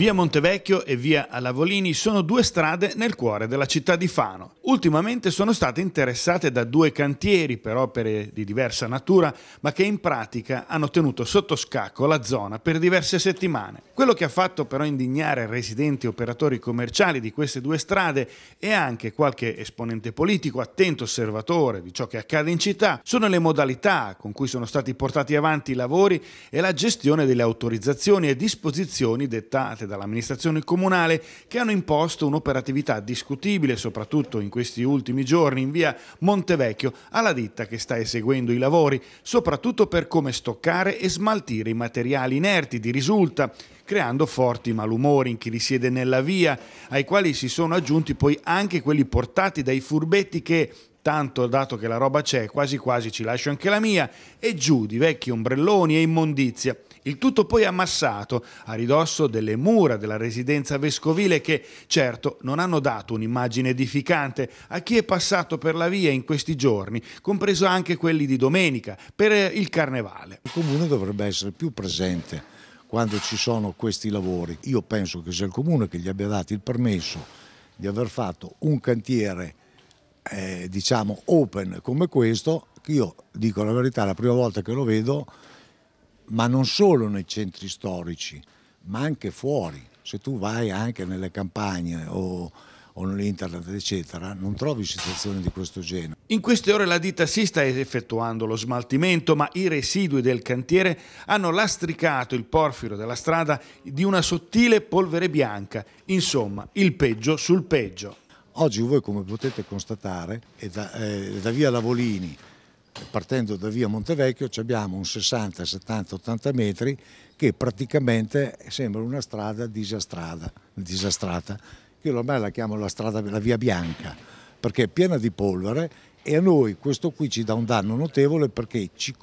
Via Montevecchio e via Lavolini sono due strade nel cuore della città di Fano. Ultimamente sono state interessate da due cantieri per opere di diversa natura, ma che in pratica hanno tenuto sotto scacco la zona per diverse settimane. Quello che ha fatto però indignare residenti e operatori commerciali di queste due strade e anche qualche esponente politico attento osservatore di ciò che accade in città sono le modalità con cui sono stati portati avanti i lavori e la gestione delle autorizzazioni e disposizioni dettate dall'amministrazione comunale che hanno imposto un'operatività discutibile, soprattutto in questi ultimi giorni, in via Montevecchio, alla ditta che sta eseguendo i lavori, soprattutto per come stoccare e smaltire i materiali inerti di risulta, creando forti malumori in chi risiede nella via, ai quali si sono aggiunti poi anche quelli portati dai furbetti che tanto dato che la roba c'è, quasi quasi ci lascio anche la mia, e giù di vecchi ombrelloni e immondizia. Il tutto poi ammassato a ridosso delle mura della residenza vescovile che certo non hanno dato un'immagine edificante a chi è passato per la via in questi giorni, compreso anche quelli di domenica, per eh, il carnevale. Il comune dovrebbe essere più presente quando ci sono questi lavori. Io penso che sia il comune che gli abbia dato il permesso di aver fatto un cantiere eh, diciamo open come questo, che io dico la verità, la prima volta che lo vedo ma non solo nei centri storici, ma anche fuori. Se tu vai anche nelle campagne o, o nell'internet, eccetera, non trovi situazioni di questo genere. In queste ore la ditta si sta effettuando lo smaltimento, ma i residui del cantiere hanno lastricato il porfiro della strada di una sottile polvere bianca. Insomma, il peggio sul peggio. Oggi voi come potete constatare, da, eh, da via Lavolini partendo da via Montevecchio abbiamo un 60, 70, 80 metri che praticamente sembra una strada disastrata, disastrata. Io ormai la chiamo la, strada, la via bianca, perché è piena di polvere e a noi questo qui ci dà un danno notevole perché ci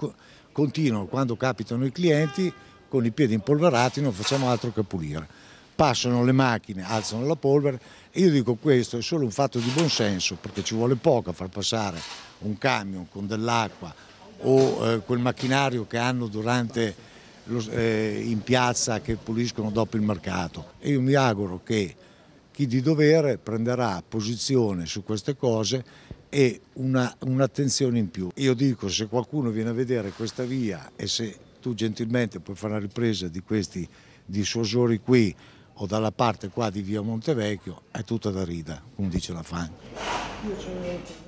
continuano, quando capitano i clienti, con i piedi impolverati non facciamo altro che pulire passano le macchine, alzano la polvere e io dico questo è solo un fatto di buonsenso perché ci vuole poco a far passare un camion con dell'acqua o eh, quel macchinario che hanno durante lo, eh, in piazza che puliscono dopo il mercato. E io mi auguro che chi di dovere prenderà posizione su queste cose e un'attenzione un in più. Io dico se qualcuno viene a vedere questa via e se tu gentilmente puoi fare una ripresa di questi dissuasori qui o dalla parte qua di via Montevecchio è tutta da rida, come dice la Fang.